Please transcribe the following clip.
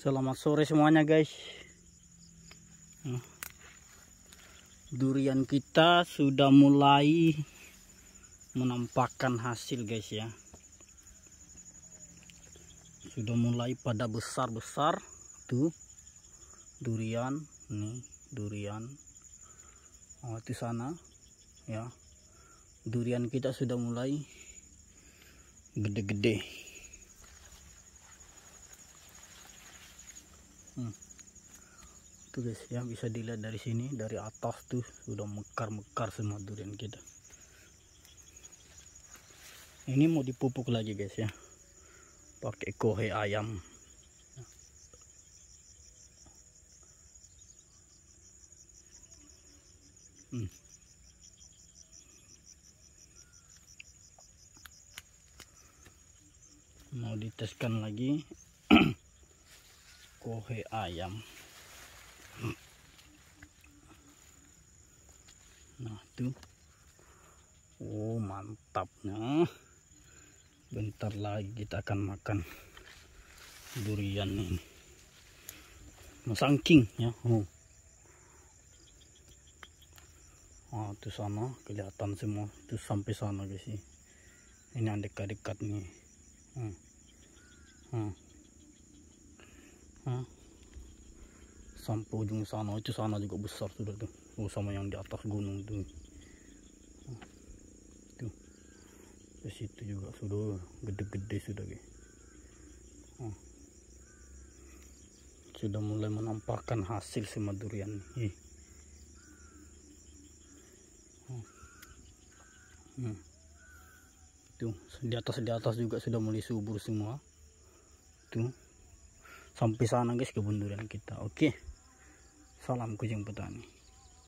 Selamat sore semuanya guys hmm. Durian kita sudah mulai Menampakkan hasil guys ya Sudah mulai pada besar-besar Tuh Durian Nih durian oh, Di sana Ya Durian kita sudah mulai Gede-gede hmm. itu guys yang bisa dilihat dari sini dari atas tuh sudah mekar-mekar semua durian kita ini mau dipupuk lagi guys ya pakai kohe ayam hmm. mau diteskan lagi kohe ayam nah tuh oh mantapnya bentar lagi kita akan makan durian ini Masangking nah, ya oh ah itu sana kelihatan semua itu sampai sana guys ini yang dekat-dekat nih hmm. Hmm sampai ujung sana itu sana juga besar sudah tuh oh, sama yang di atas gunung tuh nah, tuh di situ juga sudah gede-gede sudah guys sudah mulai menampakkan hasil semua durian Ih. Hmm. Tuh, di atas di atas juga sudah mulai subur semua. Tuh sampai sana guys kebunduran kita oke salam kucing petani